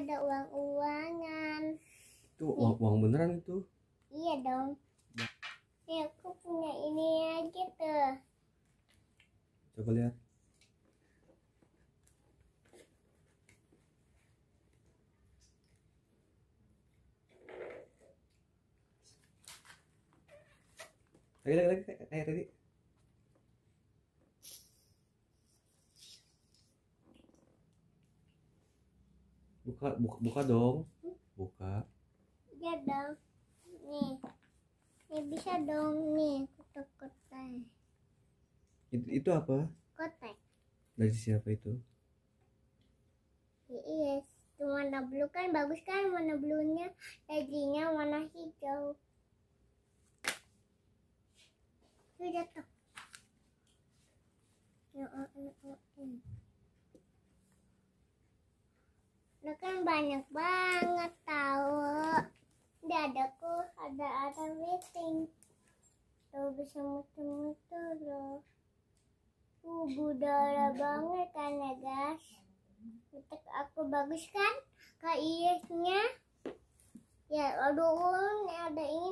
ada uang-uangan. Itu uang, uang beneran itu? Iya dong. Ya iya, aku punya ini aja tuh Coba lihat. Lagi lagi lagi kayak eh, tadi. Buka, buka, buka dong. Buka. Ya dong. Nih. Ya bisa dong nih kotak-kotak. Itu, itu apa? Kotak. Dari siapa itu? Yes, ya, itu iya. warna blue kan bagus kan warna nya jadinya warna hijau. sudah jatuh. Ya, ya, ya, ya itu kan banyak banget tahu di adaku ada ada meeting tuh bisa muter-muter loh uh budara banget kan ya guys Untuk aku bagus kan Kak ya aduh ini ada ini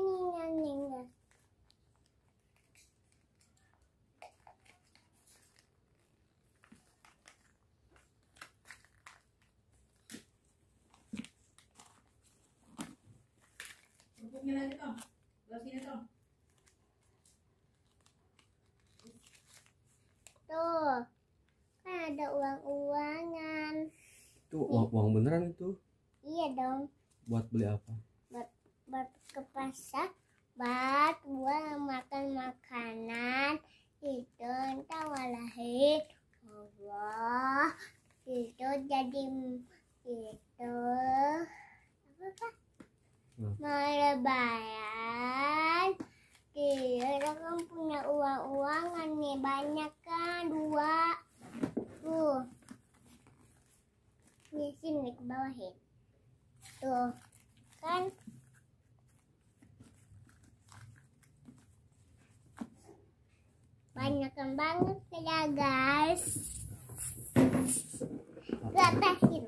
sini Kan ada uang-uangan. Itu uang, uang beneran itu? Iya dong. Buat beli apa? Buat buat ke pasar, buat buat makan makanan, itu entah walahit. Allah itu jadi itu apa? hmm. mau lebaran kita kan punya uang uangan nih banyak kan dua tuh di sini ke bawah ya tuh kan banyak kan banget ya guys ke atas